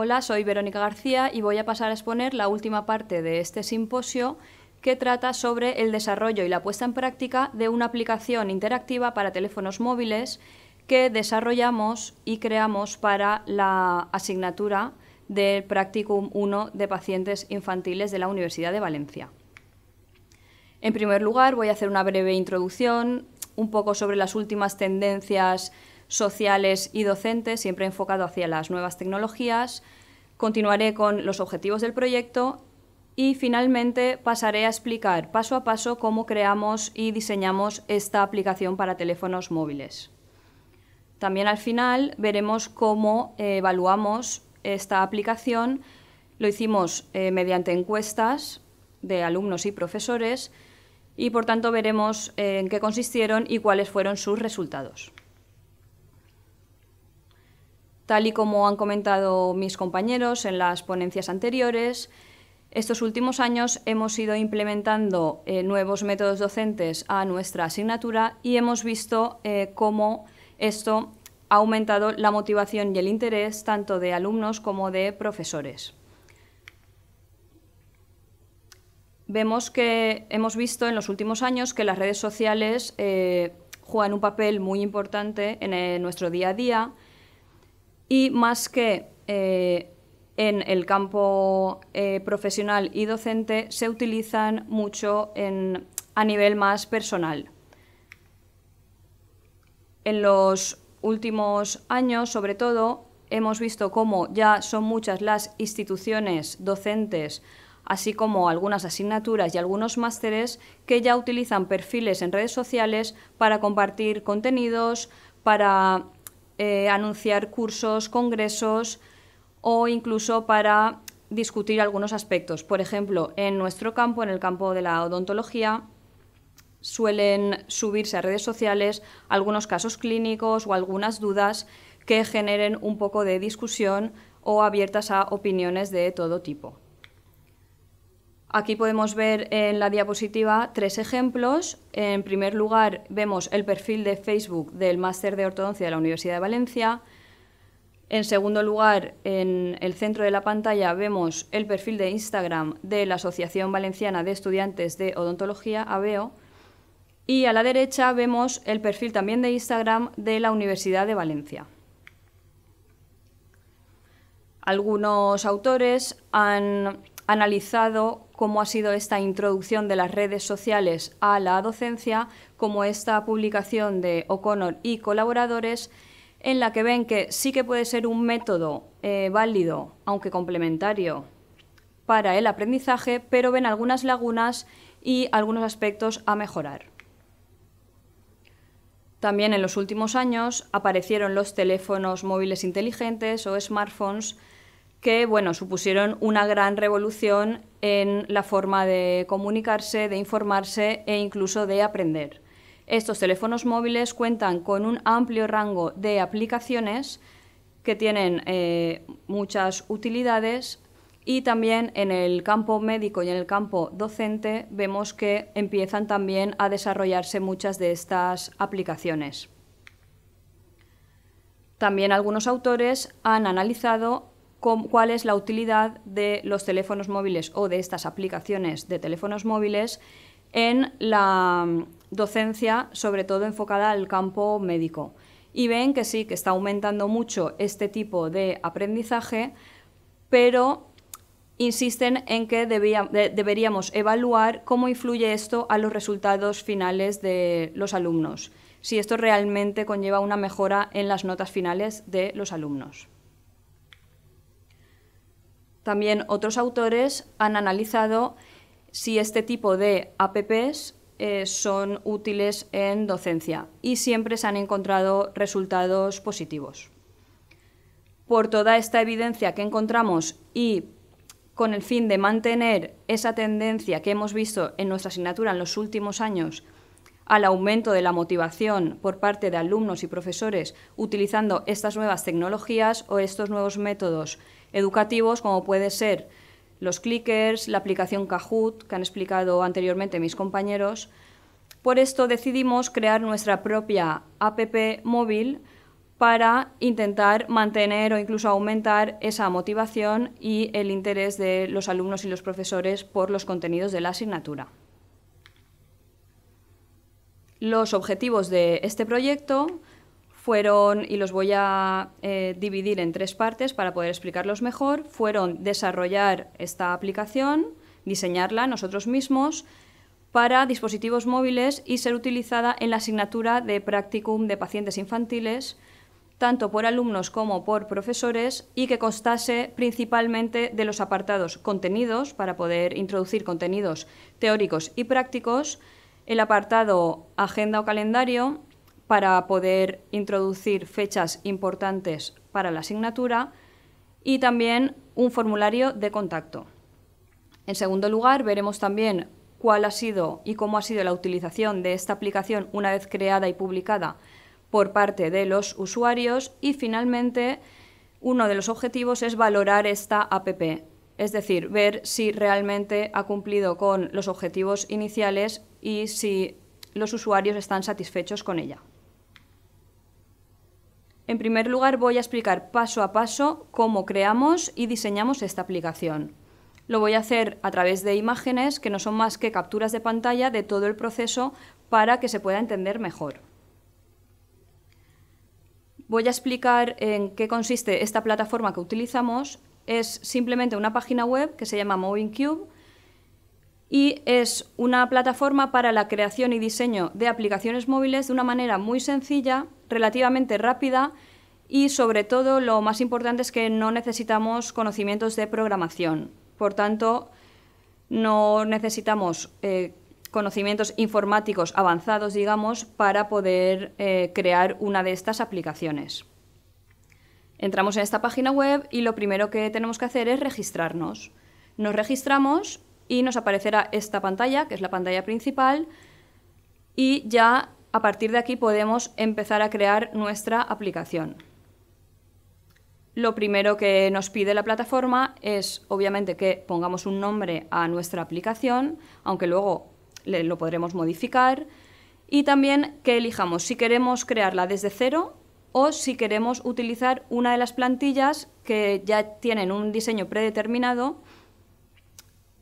Hola, soy Verónica García y voy a pasar a exponer la última parte de este simposio que trata sobre el desarrollo y la puesta en práctica de una aplicación interactiva para teléfonos móviles que desarrollamos y creamos para la asignatura del Practicum 1 de pacientes infantiles de la Universidad de Valencia. En primer lugar, voy a hacer una breve introducción un poco sobre las últimas tendencias sociales y docentes, siempre enfocado hacia las nuevas tecnologías. Continuaré con los objetivos del proyecto y finalmente pasaré a explicar paso a paso cómo creamos y diseñamos esta aplicación para teléfonos móviles. También al final veremos cómo eh, evaluamos esta aplicación. Lo hicimos eh, mediante encuestas de alumnos y profesores y por tanto veremos eh, en qué consistieron y cuáles fueron sus resultados. Tal y como han comentado mis compañeros en las ponencias anteriores, estos últimos años hemos ido implementando eh, nuevos métodos docentes a nuestra asignatura y hemos visto eh, cómo esto ha aumentado la motivación y el interés tanto de alumnos como de profesores. Vemos que hemos visto en los últimos años que las redes sociales eh, juegan un papel muy importante en nuestro día a día, y más que eh, en el campo eh, profesional y docente se utilizan mucho en, a nivel más personal. En los últimos años, sobre todo, hemos visto cómo ya son muchas las instituciones docentes, así como algunas asignaturas y algunos másteres, que ya utilizan perfiles en redes sociales para compartir contenidos, para eh, anunciar cursos, congresos o incluso para discutir algunos aspectos. Por ejemplo, en nuestro campo, en el campo de la odontología, suelen subirse a redes sociales algunos casos clínicos o algunas dudas que generen un poco de discusión o abiertas a opiniones de todo tipo. Aquí podemos ver en la diapositiva tres ejemplos. En primer lugar, vemos el perfil de Facebook del máster de ortodoncia de la Universidad de Valencia. En segundo lugar, en el centro de la pantalla vemos el perfil de Instagram de la Asociación Valenciana de Estudiantes de Odontología, AVEO. Y a la derecha vemos el perfil también de Instagram de la Universidad de Valencia. Algunos autores han analizado cómo ha sido esta introducción de las redes sociales a la docencia, como esta publicación de O'Connor y colaboradores, en la que ven que sí que puede ser un método eh, válido, aunque complementario, para el aprendizaje, pero ven algunas lagunas y algunos aspectos a mejorar. También en los últimos años aparecieron los teléfonos móviles inteligentes o smartphones que bueno, supusieron una gran revolución en la forma de comunicarse, de informarse e incluso de aprender. Estos teléfonos móviles cuentan con un amplio rango de aplicaciones que tienen eh, muchas utilidades y también en el campo médico y en el campo docente vemos que empiezan también a desarrollarse muchas de estas aplicaciones. También algunos autores han analizado cuál es la utilidad de los teléfonos móviles o de estas aplicaciones de teléfonos móviles en la mm, docencia, sobre todo enfocada al campo médico. Y ven que sí, que está aumentando mucho este tipo de aprendizaje, pero insisten en que deberíamos evaluar cómo influye esto a los resultados finales de los alumnos, si esto realmente conlleva una mejora en las notas finales de los alumnos. También otros autores han analizado si este tipo de APPs eh, son útiles en docencia y siempre se han encontrado resultados positivos. Por toda esta evidencia que encontramos y con el fin de mantener esa tendencia que hemos visto en nuestra asignatura en los últimos años al aumento de la motivación por parte de alumnos y profesores utilizando estas nuevas tecnologías o estos nuevos métodos educativos, como puede ser los clickers, la aplicación Kahoot, que han explicado anteriormente mis compañeros. Por esto decidimos crear nuestra propia app móvil para intentar mantener o incluso aumentar esa motivación y el interés de los alumnos y los profesores por los contenidos de la asignatura. Los objetivos de este proyecto fueron, y los voy a eh, dividir en tres partes para poder explicarlos mejor, fueron desarrollar esta aplicación, diseñarla nosotros mismos para dispositivos móviles y ser utilizada en la asignatura de practicum de pacientes infantiles, tanto por alumnos como por profesores, y que constase principalmente de los apartados contenidos, para poder introducir contenidos teóricos y prácticos, el apartado agenda o calendario, para poder introducir fechas importantes para la asignatura y también un formulario de contacto. En segundo lugar, veremos también cuál ha sido y cómo ha sido la utilización de esta aplicación una vez creada y publicada por parte de los usuarios y finalmente uno de los objetivos es valorar esta APP, es decir, ver si realmente ha cumplido con los objetivos iniciales y si los usuarios están satisfechos con ella. En primer lugar, voy a explicar paso a paso cómo creamos y diseñamos esta aplicación. Lo voy a hacer a través de imágenes que no son más que capturas de pantalla de todo el proceso para que se pueda entender mejor. Voy a explicar en qué consiste esta plataforma que utilizamos. Es simplemente una página web que se llama Moving Cube y es una plataforma para la creación y diseño de aplicaciones móviles de una manera muy sencilla, relativamente rápida y sobre todo lo más importante es que no necesitamos conocimientos de programación. Por tanto, no necesitamos eh, conocimientos informáticos avanzados, digamos, para poder eh, crear una de estas aplicaciones. Entramos en esta página web y lo primero que tenemos que hacer es registrarnos. Nos registramos y nos aparecerá esta pantalla, que es la pantalla principal, y ya a partir de aquí podemos empezar a crear nuestra aplicación. Lo primero que nos pide la plataforma es obviamente que pongamos un nombre a nuestra aplicación, aunque luego lo podremos modificar, y también que elijamos si queremos crearla desde cero o si queremos utilizar una de las plantillas que ya tienen un diseño predeterminado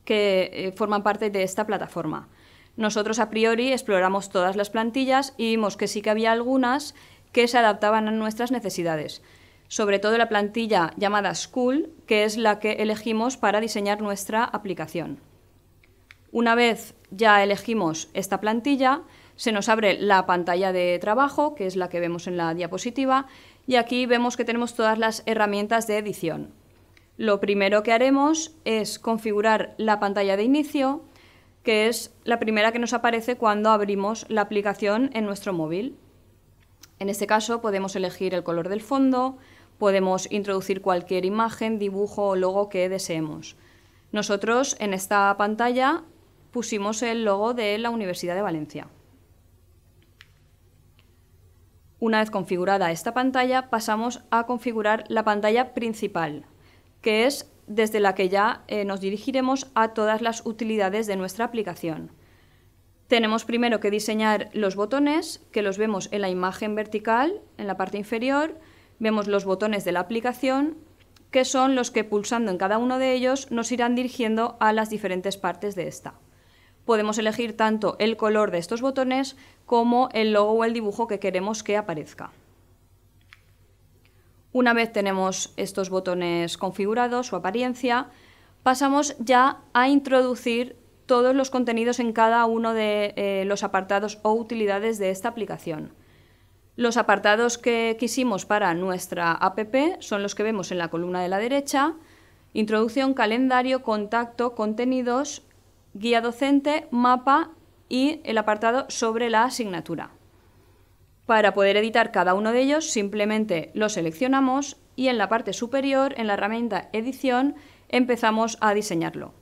que eh, forman parte de esta plataforma. Nosotros a priori exploramos todas las plantillas y vimos que sí que había algunas que se adaptaban a nuestras necesidades, sobre todo la plantilla llamada School, que es la que elegimos para diseñar nuestra aplicación. Una vez ya elegimos esta plantilla, se nos abre la pantalla de trabajo, que es la que vemos en la diapositiva, y aquí vemos que tenemos todas las herramientas de edición. Lo primero que haremos es configurar la pantalla de inicio, que es la primera que nos aparece cuando abrimos la aplicación en nuestro móvil. En este caso podemos elegir el color del fondo, podemos introducir cualquier imagen, dibujo o logo que deseemos. Nosotros en esta pantalla pusimos el logo de la Universidad de Valencia. Una vez configurada esta pantalla, pasamos a configurar la pantalla principal, que es desde la que ya eh, nos dirigiremos a todas las utilidades de nuestra aplicación. Tenemos primero que diseñar los botones, que los vemos en la imagen vertical, en la parte inferior, vemos los botones de la aplicación, que son los que pulsando en cada uno de ellos nos irán dirigiendo a las diferentes partes de esta. Podemos elegir tanto el color de estos botones como el logo o el dibujo que queremos que aparezca. Una vez tenemos estos botones configurados, su apariencia, pasamos ya a introducir todos los contenidos en cada uno de eh, los apartados o utilidades de esta aplicación. Los apartados que quisimos para nuestra app son los que vemos en la columna de la derecha, introducción, calendario, contacto, contenidos, guía docente, mapa y el apartado sobre la asignatura. Para poder editar cada uno de ellos simplemente lo seleccionamos y en la parte superior, en la herramienta edición, empezamos a diseñarlo.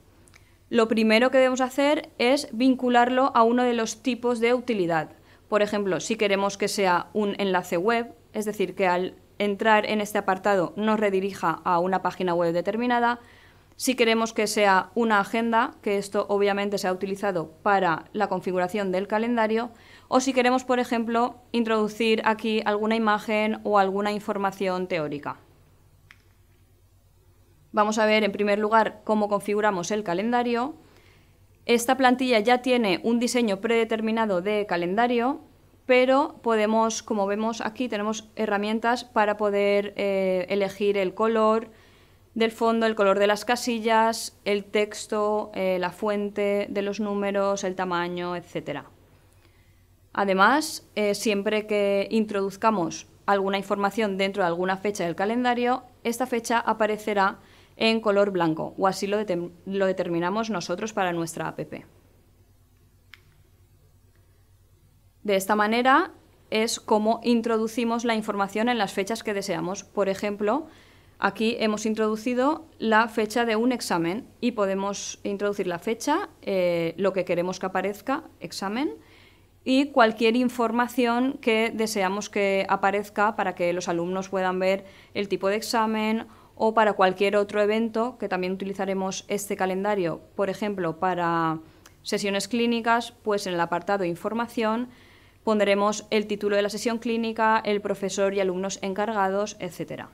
Lo primero que debemos hacer es vincularlo a uno de los tipos de utilidad. Por ejemplo, si queremos que sea un enlace web, es decir, que al entrar en este apartado nos redirija a una página web determinada, si queremos que sea una agenda, que esto obviamente se ha utilizado para la configuración del calendario, o si queremos, por ejemplo, introducir aquí alguna imagen o alguna información teórica. Vamos a ver en primer lugar cómo configuramos el calendario. Esta plantilla ya tiene un diseño predeterminado de calendario, pero podemos, como vemos aquí, tenemos herramientas para poder eh, elegir el color, del fondo, el color de las casillas, el texto, eh, la fuente de los números, el tamaño, etcétera. Además, eh, siempre que introduzcamos alguna información dentro de alguna fecha del calendario, esta fecha aparecerá en color blanco, o así lo determinamos nosotros para nuestra app. De esta manera es como introducimos la información en las fechas que deseamos. Por ejemplo, Aquí hemos introducido la fecha de un examen y podemos introducir la fecha, eh, lo que queremos que aparezca, examen, y cualquier información que deseamos que aparezca para que los alumnos puedan ver el tipo de examen o para cualquier otro evento, que también utilizaremos este calendario, por ejemplo, para sesiones clínicas, pues en el apartado información pondremos el título de la sesión clínica, el profesor y alumnos encargados, etcétera.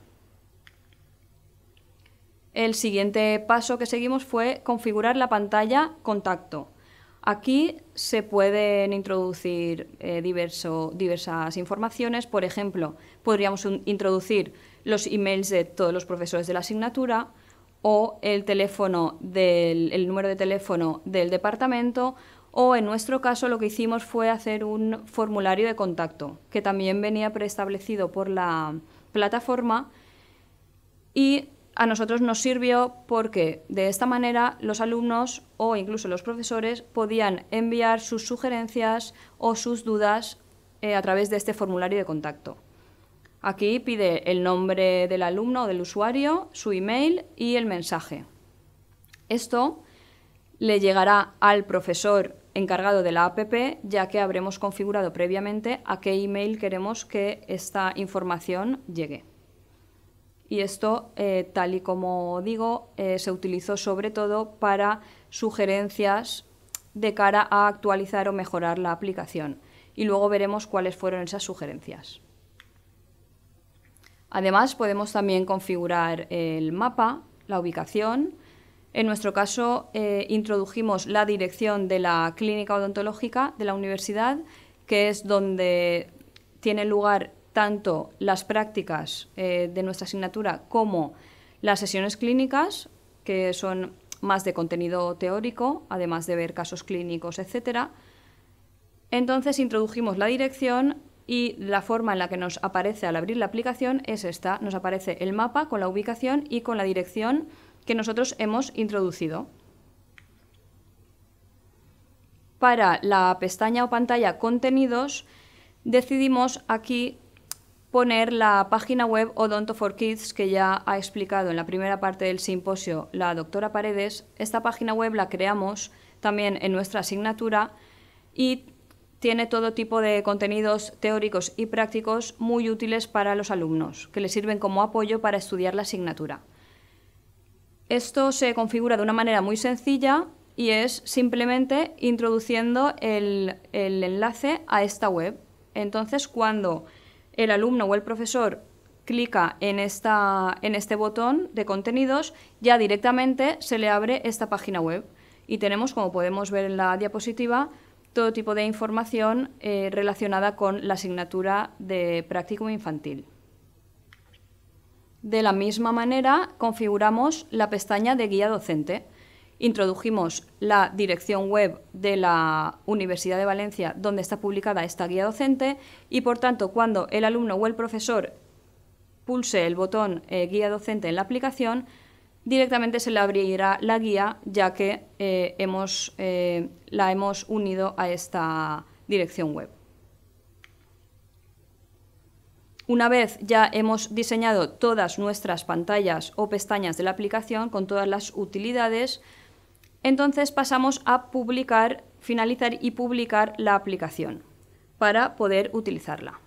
El siguiente paso que seguimos fue configurar la pantalla contacto. Aquí se pueden introducir eh, diversas informaciones. Por ejemplo, podríamos introducir los emails de todos los profesores de la asignatura o el, teléfono del, número de teléfono del departamento o en nuestro caso lo que hicimos fue hacer un formulario de contacto que también venía preestablecido por la plataforma y a nosotros nos sirvió porque de esta manera los alumnos o incluso los profesores podían enviar sus sugerencias o sus dudas eh, a través de este formulario de contacto. Aquí pide el nombre del alumno o del usuario, su email y el mensaje. Esto le llegará al profesor encargado de la APP, ya que habremos configurado previamente a qué email queremos que esta información llegue y esto, eh, tal y como digo, eh, se utilizó sobre todo para sugerencias de cara a actualizar o mejorar la aplicación y luego veremos cuáles fueron esas sugerencias. Además, podemos también configurar el mapa, la ubicación. En nuestro caso, eh, introdujimos la dirección de la clínica odontológica de la universidad, que es donde tiene lugar tanto las prácticas eh, de nuestra asignatura como las sesiones clínicas, que son más de contenido teórico, además de ver casos clínicos, etc. Entonces introdujimos la dirección y la forma en la que nos aparece al abrir la aplicación es esta. Nos aparece el mapa con la ubicación y con la dirección que nosotros hemos introducido. Para la pestaña o pantalla contenidos, decidimos aquí poner la página web Odonto for Kids que ya ha explicado en la primera parte del simposio la doctora Paredes. Esta página web la creamos también en nuestra asignatura y tiene todo tipo de contenidos teóricos y prácticos muy útiles para los alumnos, que les sirven como apoyo para estudiar la asignatura. Esto se configura de una manera muy sencilla y es simplemente introduciendo el, el enlace a esta web. Entonces, cuando el alumno o el profesor clica en, este botón de contenidos, ya directamente se le abre esta página web y tenemos, como podemos ver en la diapositiva, todo tipo de información eh, relacionada con la asignatura de práctico infantil. De la misma manera, configuramos la pestaña de guía docente introdujimos la dirección web de la Universidad de Valencia donde está publicada esta guía docente y, por tanto, cuando el alumno o el profesor pulse el botón eh, guía docente en la aplicación, directamente se le abrirá la guía ya que eh, eh, la hemos unido a esta dirección web. Una vez ya hemos diseñado todas nuestras pantallas o pestañas de la aplicación con todas las utilidades, entonces pasamos a publicar, finalizar y publicar la aplicación para poder utilizarla.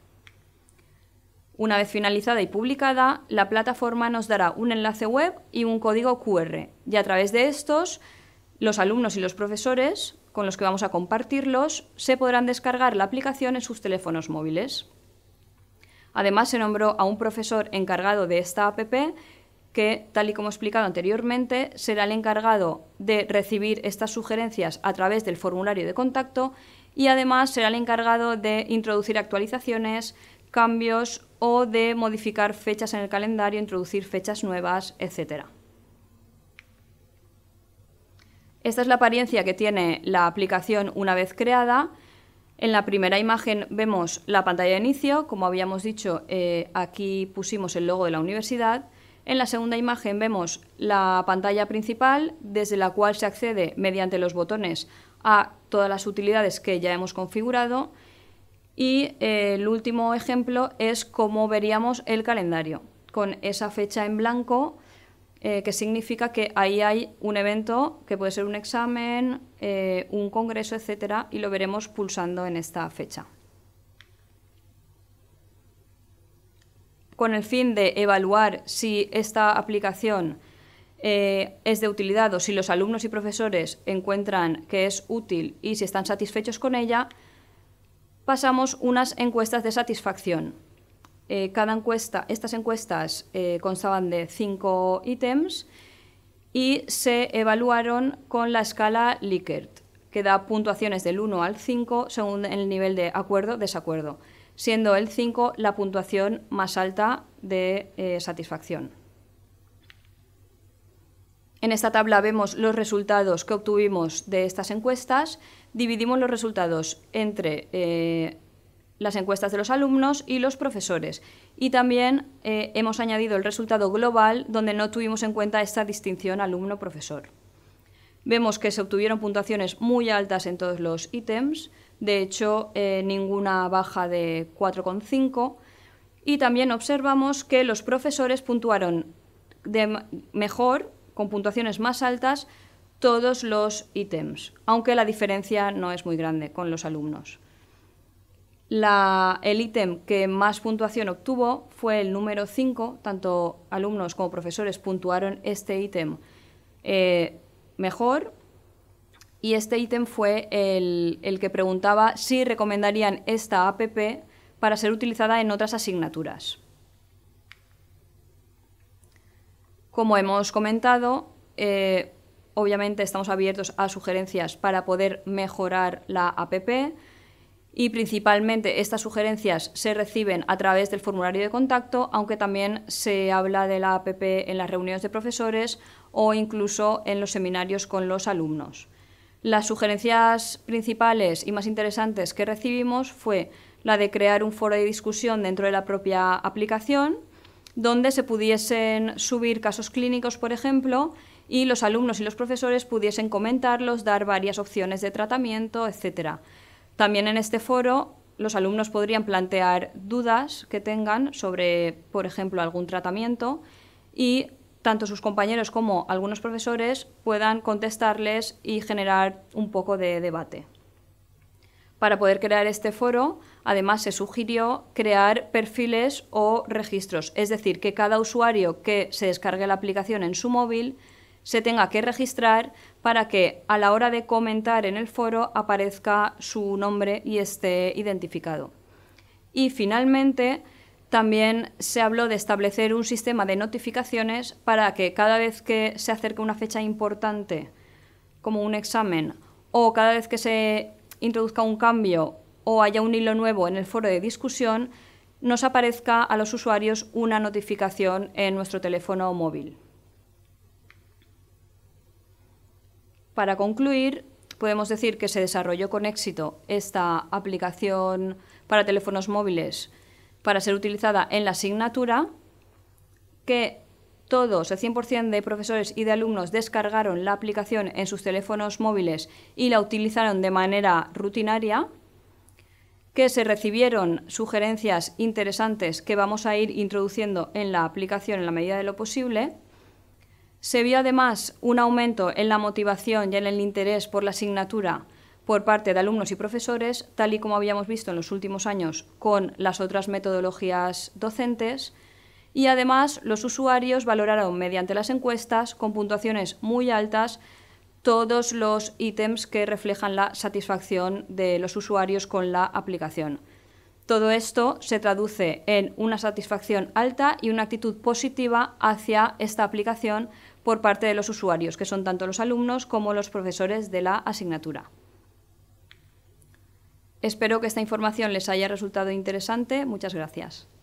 Una vez finalizada y publicada, la plataforma nos dará un enlace web y un código QR, y a través de estos, los alumnos y los profesores, con los que vamos a compartirlos, se podrán descargar la aplicación en sus teléfonos móviles. Además, se nombró a un profesor encargado de esta APP que, tal y como he explicado anteriormente, será el encargado de recibir estas sugerencias a través del formulario de contacto y además será el encargado de introducir actualizaciones, cambios o de modificar fechas en el calendario, introducir fechas nuevas, etc. Esta es la apariencia que tiene la aplicación una vez creada. En la primera imagen vemos la pantalla de inicio, como habíamos dicho, eh, aquí pusimos el logo de la universidad en la segunda imagen vemos la pantalla principal desde la cual se accede mediante los botones a todas las utilidades que ya hemos configurado y eh, el último ejemplo es cómo veríamos el calendario con esa fecha en blanco eh, que significa que ahí hay un evento que puede ser un examen, eh, un congreso, etcétera, y lo veremos pulsando en esta fecha. con el fin de evaluar si esta aplicación eh, es de utilidad o si los alumnos y profesores encuentran que es útil y si están satisfechos con ella, pasamos unas encuestas de satisfacción. Eh, cada encuesta, estas encuestas eh, constaban de cinco ítems y se evaluaron con la escala Likert, que da puntuaciones del 1 al 5 según el nivel de acuerdo-desacuerdo siendo el 5 la puntuación más alta de eh, satisfacción. En esta tabla vemos los resultados que obtuvimos de estas encuestas. Dividimos los resultados entre eh, las encuestas de los alumnos y los profesores. Y también eh, hemos añadido el resultado global, donde no tuvimos en cuenta esta distinción alumno-profesor. Vemos que se obtuvieron puntuaciones muy altas en todos los ítems, de hecho eh, ninguna baja de 4,5 y también observamos que los profesores puntuaron mejor, con puntuaciones más altas, todos los ítems, aunque la diferencia no es muy grande con los alumnos. el ítem que más puntuación obtuvo fue el número 5, tanto alumnos como profesores puntuaron este ítem eh, mejor y este ítem fue el, que preguntaba si recomendarían esta APP para ser utilizada en otras asignaturas. Como hemos comentado, eh, obviamente estamos abiertos a sugerencias para poder mejorar la APP y principalmente estas sugerencias se reciben a través del formulario de contacto, aunque también se habla de la APP en las reuniones de profesores o incluso en los seminarios con los alumnos. Las sugerencias principales y más interesantes que recibimos fue la de crear un foro de discusión dentro de la propia aplicación, donde se pudiesen subir casos clínicos, por ejemplo, y los alumnos y los profesores pudiesen comentarlos, dar varias opciones de tratamiento, etc. También en este foro los alumnos podrían plantear dudas que tengan sobre, por ejemplo, algún tratamiento y tanto sus compañeros como algunos profesores puedan contestarles y generar un poco de debate. Para poder crear este foro, además se sugirió crear perfiles o registros, es decir, que cada usuario que se descargue la aplicación en su móvil se tenga que registrar para que a la hora de comentar en el foro aparezca su nombre y esté identificado. Y finalmente, también se habló de establecer un sistema de notificaciones para que cada vez que se acerque una fecha importante, como un examen, o cada vez que se introduzca un cambio o haya un hilo nuevo en el foro de discusión, nos aparezca a los usuarios una notificación en nuestro teléfono móvil. Para concluir, podemos decir que se desarrolló con éxito esta aplicación para teléfonos móviles para ser utilizada en la asignatura, que todos, el 100% de profesores y de alumnos descargaron la aplicación en sus teléfonos móviles y la utilizaron de manera rutinaria, que se recibieron sugerencias interesantes que vamos a ir introduciendo en la aplicación en la medida de lo posible. Se vio además un aumento en la motivación y en el interés por la asignatura por parte de alumnos y profesores, tal y como habíamos visto en los últimos años con las otras metodologías docentes, y además los usuarios valoraron mediante las encuestas con puntuaciones muy altas todos los ítems que reflejan la satisfacción de los usuarios con la aplicación. Todo esto se traduce en una satisfacción alta y una actitud positiva hacia esta aplicación por parte de los usuarios, que son tanto los alumnos como los profesores de la asignatura. Espero que esta información les haya resultado interesante. Muchas gracias.